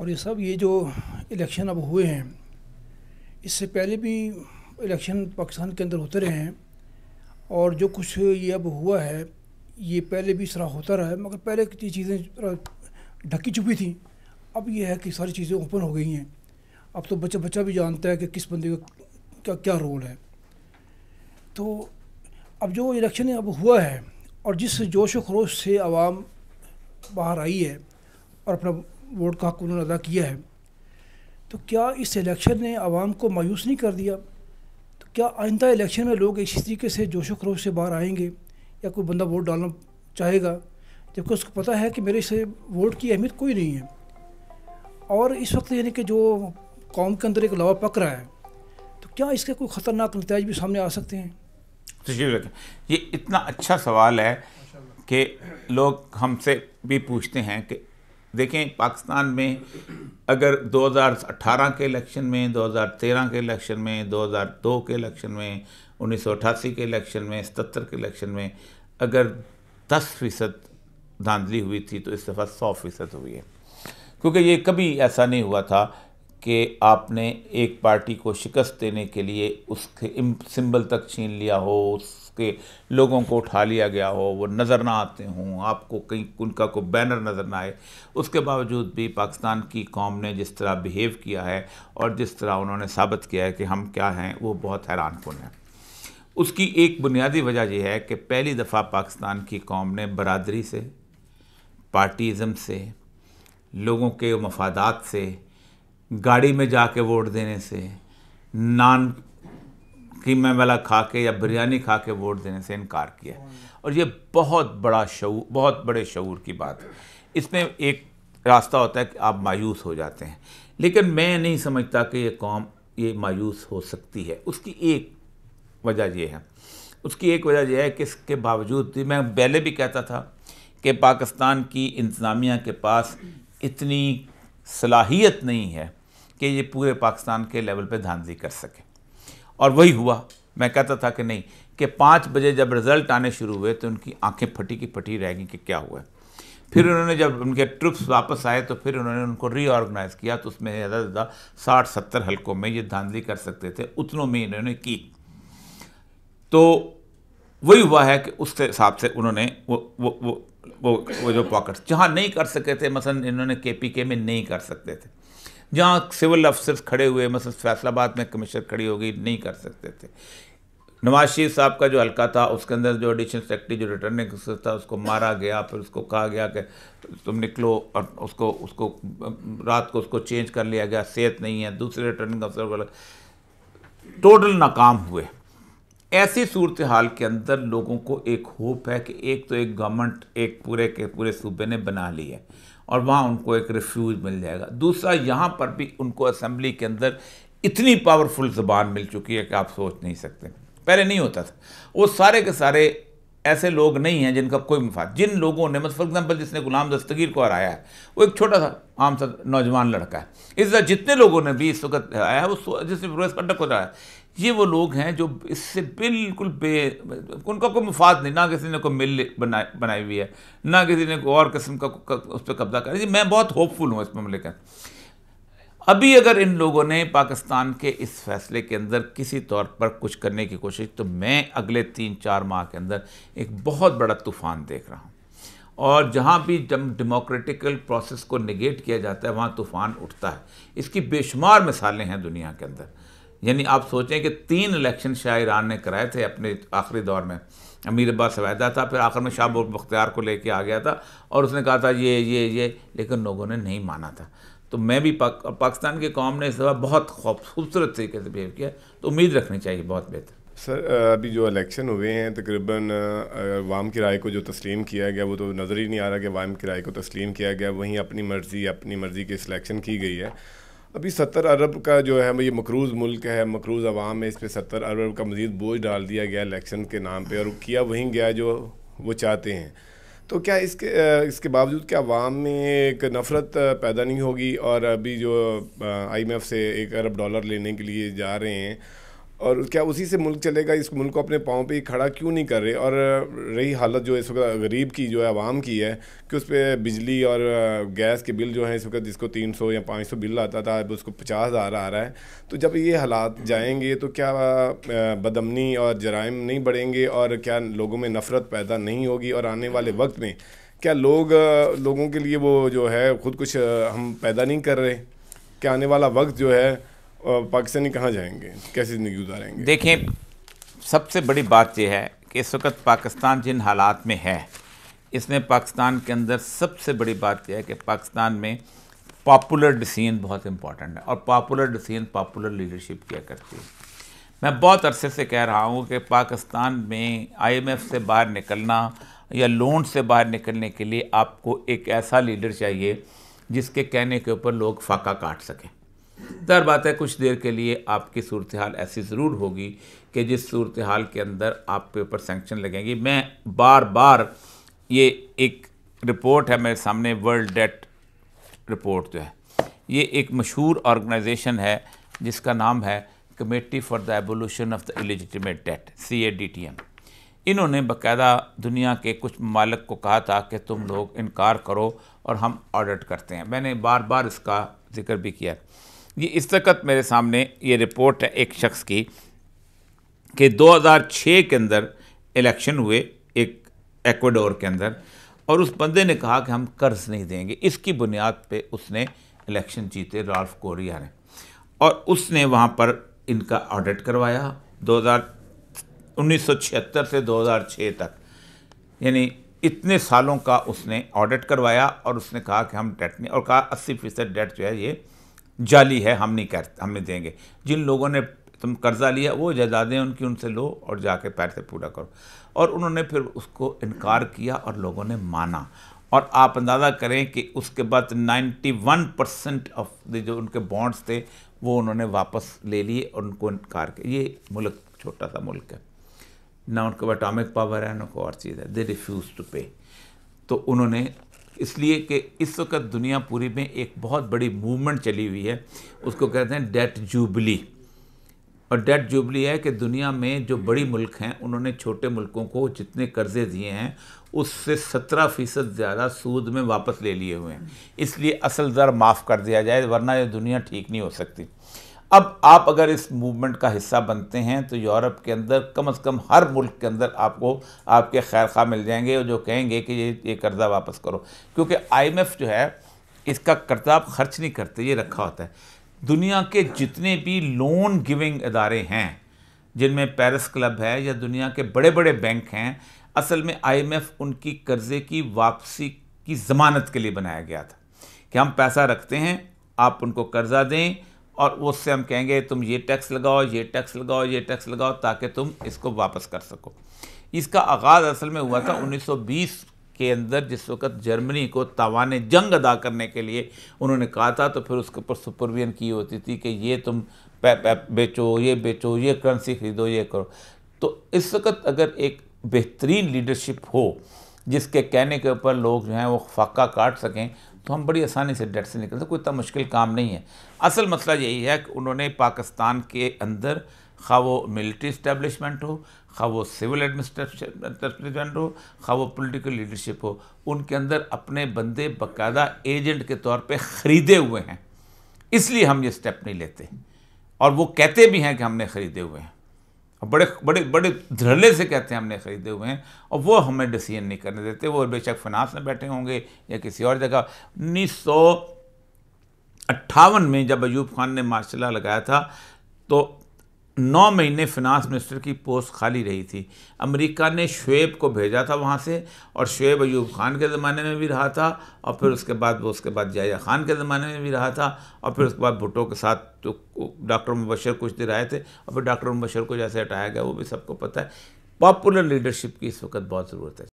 और ये सब ये जो इलेक्शन अब हुए हैं इससे पहले भी इलेक्शन पाकिस्तान के अंदर होते रहे हैं और जो कुछ ये अब हुआ है ये पहले भी इस तरह होता रहा है मगर पहले ये चीज़ें ढकी चुकी थी अब ये है कि सारी चीज़ें ओपन हो गई हैं अब तो बच्चा बच्चा भी जानता है कि किस बंदे का क्या क्या रोल है तो अब जो इलेक्शन अब हुआ है और जिस जोश व खरोश से आवाम बाहर आई है और अपना वोट का हक उन्होंने अदा किया है तो क्या इस इलेक्शन ने आवाम को मायूस नहीं कर दिया तो क्या आइंदा इलेक्शन में लोग इसी तरीके से जोश खरोश से बाहर आएंगे या कोई बंदा वोट डालना चाहेगा जबकि उसको पता है कि मेरे से वोट की अहमियत कोई नहीं है और इस वक्त यानी कि जो कौम के अंदर एक लावा पक रहा है तो क्या इसके कोई ख़तरनाक नतज भी सामने आ सकते हैं ये इतना अच्छा सवाल है कि लोग हमसे भी पूछते हैं कि देखें पाकिस्तान में अगर 2018 के इलेक्शन में 2013 के इलेक्शन में 2002 के इलेक्शन में उन्नीस के इलेक्शन में सतर के इलेक्शन में अगर 10 फ़ीसद धांधली हुई थी तो इस दफ़ा सौ फ़ीसद हुई है क्योंकि ये कभी ऐसा नहीं हुआ था कि आपने एक पार्टी को शिकस्त देने के लिए उसके सिंबल तक छीन लिया हो उसके लोगों को उठा लिया गया हो वो नज़र ना आते हों आपको कहीं उनका कोई बैनर नज़र ना आए उसके बावजूद भी पाकिस्तान की कौम ने जिस तरह बिहेव किया है और जिस तरह उन्होंने साबित किया है कि हम क्या हैं वो बहुत हैरान कन है उसकी एक बुनियादी वजह यह है कि पहली दफ़ा पाकिस्तान की कौम ने बरदरी से पार्टीज़म से लोगों के मफादात से गाड़ी में जाके वोट देने से नान कीमे वाला खा के या बिरयानी खा के वोट देने से इनकार किया और ये बहुत बड़ा शूर बहुत बड़े शूर की बात है इसमें एक रास्ता होता है कि आप मायूस हो जाते हैं लेकिन मैं नहीं समझता कि ये कौम ये मायूस हो सकती है उसकी एक वजह यह है उसकी एक वजह यह है कि इसके बावजूद भी मैं पहले भी कहता था कि पाकिस्तान की इंतज़ामिया के पास इतनी सलाहियत नहीं है कि ये पूरे पाकिस्तान के लेवल पे धांधली कर सके और वही हुआ मैं कहता था कि नहीं कि पाँच बजे जब रिज़ल्ट आने शुरू हुए तो उनकी आंखें फटी की फटी रह गई कि क्या हुआ है फिर उन्होंने जब उनके ट्रिप्स वापस आए तो फिर उन्होंने उनको रीऑर्गेनाइज़ किया तो उसमें ज़्यादा से ज़्यादा साठ सत्तर हल्कों में ये धांधली कर सकते थे उतनों में इन्होंने की तो वही हुआ है कि उसके हिसाब से उन्होंने वो वो वो वो वो जो पॉकेट्स जहाँ नहीं कर सके थे मसलन इन्होंने के पी के में नहीं कर सकते थे जहाँ सिविल अफसर खड़े हुए मसलन फैसलाबाद में कमिश्नर खड़ी हो गई नहीं कर सकते थे नवाज शरीफ साहब का जो हल्का था उसके अंदर जो एडिशनल सेक्रेटरी जो रिटर्निंग अफसर था उसको मारा गया फिर उसको कहा गया कि तुम निकलो और उसको उसको रात को उसको चेंज कर लिया गया सेहत नहीं है दूसरे रिटर्निंग अफसर को टोटल नाकाम हुए ऐसी सूरत हाल के अंदर लोगों को एक होप है कि एक तो एक गवर्नमेंट एक पूरे के पूरे सूबे ने बना ली है और वहाँ उनको एक रिफ्यूज मिल जाएगा दूसरा यहाँ पर भी उनको असम्बली के अंदर इतनी पावरफुल ज़बान मिल चुकी है कि आप सोच नहीं सकते पहले नहीं होता था वो सारे के सारे ऐसे लोग नहीं हैं जिनका कोई मफाद जिन लोगों ने मतलब फॉर एग्जाम्पल जिसने गुलाम दस्तगीर को हराया है वो एक छोटा सा आम सा नौजवान लड़का है इस तरह जितने लोगों ने भी इस वक्त हराया है वो जिसने प्रोफेस पटक को हराया ये वो लोग हैं जो इससे बिल्कुल बे उनका कोई मुफाद नहीं ना किसी ने कोई मिल बनाई बनाई हुई है ना किसी ने कोई और किस्म का उस पर कब्जा कर जी मैं बहुत होपफुल हूँ इस मामले का अभी अगर इन लोगों ने पाकिस्तान के इस फैसले के अंदर किसी तौर पर कुछ करने की कोशिश तो मैं अगले तीन चार माह के अंदर एक बहुत बड़ा तूफ़ान देख रहा हूँ और जहाँ भी डेमोक्रेटिकल प्रोसेस को निगेट किया जाता है वहाँ तूफ़ान उठता है इसकी बेशुमार मिसालें हैं दुनिया के अंदर यानी आप सोचें कि तीन इलेक्शन शाह ईरान ने कराए थे अपने आखिरी दौर में अमीर अब्बास अवैदा था फिर आखिर में शाह बख्तियार को लेके आ गया था और उसने कहा था ये ये ये लेकिन लोगों ने नहीं माना था तो मैं भी पाक, पाकिस्तान की कौम ने इस दफ़ा बहुत खूबसूरत तरीके से बिहेव किया तो उम्मीद रखनी चाहिए बहुत बेहतर सर अभी जो इलेक्शन हुए हैं तकरीबन वाम की राय को जो तस्लीम किया गया वो तो नज़र ही नहीं आ रहा कि वाम की राय को तस्लीम किया गया वहीं अपनी मर्ज़ी अपनी मर्ज़ी की सिलेक्शन की गई है अभी सत्तर अरब का जो है ये मकरूज मुल्क है मकरूज आवाम है इस पर सत्तर अरब का मजीद बोझ डाल दिया गया इलेक्शन के नाम पर और किया वहीं गया जो वो चाहते हैं तो क्या इसके इसके बावजूद क्या आवाम में एक नफ़रत पैदा नहीं होगी और अभी जो आईएमएफ से एक अरब डॉलर लेने के लिए जा रहे हैं और क्या उसी से मुल्क चलेगा इस मुल्क को अपने पाँव पे ही खड़ा क्यों नहीं कर रहे और रही हालत जो इस वक्त गरीब की जो है आवाम की है कि उस पर बिजली और गैस के बिल जो हैं इस वक्त जिसको तीन सौ या पाँच सौ बिल आता था अब उसको पचास हज़ार आ रहा है तो जब ये हालात जाएंगे तो क्या बदमनी और जराइम नहीं बढ़ेंगे और क्या लोगों में नफ़रत पैदा नहीं होगी और आने वाले वक्त में क्या लोग लोगों के लिए वो जो है ख़ुद कुछ हम पैदा नहीं कर रहे क्या आने वाला वक्त जो है पाकिस्तानी कहाँ जाएंगे कैसे ज़िंदगी गुजारेंगे देखें सबसे बड़ी बात यह है कि इस वक्त पाकिस्तान जिन हालात में है इसमें पाकिस्तान के अंदर सबसे बड़ी बात यह है कि पाकिस्तान में पॉपुलर डिसीजन बहुत इंपॉर्टेंट है और पॉपुलर डिसीजन पॉपुलर लीडरशिप किया करती है मैं बहुत अरसे से कह रहा हूँ कि पाकिस्तान में आईएमएफ से बाहर निकलना या लोन से बाहर निकलने के लिए आपको एक ऐसा लीडर चाहिए जिसके कहने के ऊपर लोग फाका काट सकें दर बात है कुछ देर के लिए आपकी सूरत हाल ऐसी ज़रूर होगी कि जिस सूरत हाल के अंदर आपके ऊपर सेंक्शन लगेंगी मैं बार बार ये एक रिपोर्ट है मेरे सामने वर्ल्ड डेट रिपोर्ट जो है ये एक मशहूर ऑर्गेनाइजेशन है जिसका नाम है committee for the evolution of the illegitimate debt C A D T M इन्होंने बाकायदा दुनिया के कुछ मालिक को कहा था कि तुम लोग इनकार करो और हम ऑडिट करते हैं मैंने बार बार इसका जिक्र भी किया ये इस वक्त मेरे सामने ये रिपोर्ट है एक शख्स की कि 2006 के अंदर इलेक्शन हुए एक एक्वाडोर के अंदर और उस बंदे ने कहा कि हम कर्ज नहीं देंगे इसकी बुनियाद पे उसने इलेक्शन जीते राल्फ कोरिया ने और उसने वहाँ पर इनका ऑडिट करवाया 2000 से 2006 तक यानी इतने सालों का उसने ऑडिट करवाया और उसने कहा कि हम डेट नहीं और कहा 80 फीसद डेट जो है ये जाली है हम नहीं कर हम नहीं देंगे जिन लोगों ने तुम कर्जा लिया वो जायदादें उनकी उनसे लो और जाके पैर से पूरा करो और उन्होंने फिर उसको इनकार किया और लोगों ने माना और आप अंदाज़ा करें कि उसके बाद 91 परसेंट ऑफ द जो उनके बॉन्ड्स थे वो उन्होंने वापस ले लिए और उनको इनकार किया ये मुल्क छोटा सा मुल्क है ना उनको अटामिक पावर है ना कोई और चीज़ है दे रिफ्यूज़ टू पे तो उन्होंने इसलिए कि इस वक्त दुनिया पूरी में एक बहुत बड़ी मूवमेंट चली हुई है उसको कहते हैं डेट जूबली और डेट जुबली है कि दुनिया में जो बड़ी मुल्क हैं उन्होंने छोटे मुल्कों को जितने कर्ज़े दिए हैं उससे सत्रह फ़ीसद ज़्यादा सूद में वापस ले लिए हुए हैं इसलिए असल दर माफ़ कर दिया जाए वरना ये दुनिया ठीक नहीं हो सकती अब आप अगर इस मूवमेंट का हिस्सा बनते हैं तो यूरोप के अंदर कम से कम हर मुल्क के अंदर आपको आपके खैर खा मिल जाएंगे जो कहेंगे कि ये ये कर्ज़ा वापस करो क्योंकि आईएमएफ जो है इसका कर्जा आप खर्च नहीं करते ये रखा होता है दुनिया के जितने भी लोन गिविंग अदारे हैं जिनमें पेरिस क्लब है या दुनिया के बड़े बड़े बैंक हैं असल में आई उनकी कर्ज़े की वापसी की ज़मानत के लिए बनाया गया था कि हम पैसा रखते हैं आप उनको कर्ज़ा दें और उससे हम कहेंगे तुम ये टैक्स लगाओ ये टैक्स लगाओ ये टैक्स लगाओ ताकि तुम इसको वापस कर सको इसका आगाज़ असल में हुआ था 1920 के अंदर जिस वक्त जर्मनी को तावान जंग अदा करने के लिए उन्होंने कहा था तो फिर उसके ऊपर सुपरविजन की होती थी कि ये तुम बेचो ये बेचो ये करेंसी खरीदो ये करो तो इस वक्त अगर एक बेहतरीन लीडरशिप हो जिसके कहने के ऊपर लोग जो हैं वो फाका काट सकें तो हम बड़ी आसानी से डेट से निकल सकते कोई इतना मुश्किल काम नहीं है असल मसला यही है कि उन्होंने पाकिस्तान के अंदर खा वो मिलिट्री इस्टेबलिशमेंट हो खा वो सिविल एडमिनिस्ट्रेशन हो खा वो पोलिटिकल लीडरशिप हो उनके अंदर अपने बंदे बाकायदा एजेंट के तौर पर ख़रीदे हुए हैं इसलिए हम ये स्टेप नहीं लेते और वो कहते भी हैं कि हमने ख़रीदे हुए हैं और बड़े बड़े बड़े धड़ल्ले से कहते हैं हमने ख़रीदे हुए हैं और वो हमें डिसीजन नहीं करने देते वो बेशक फिनांस में बैठे होंगे या किसी और जगह उन्नीस सौ अट्ठावन में जब अयूब खान ने मार्शला लगाया था तो नौ महीने फिनांस मिनिस्टर की पोस्ट खाली रही थी अमेरिका ने शुएब को भेजा था वहाँ से और शुएब अयूब खान के ज़माने में भी रहा था और फिर उसके बाद वो उसके बाद जाया खान के ज़माने में भी रहा था और फिर उसके बाद भुट्टो के साथ तो डॉक्टर मुबशर कुछ देर आए थे और फिर डॉक्टर मुबशर को जैसे हटाया गया वो भी सबको पता है पॉपुलर लीडरशिप की इस वक्त बहुत ज़रूरत है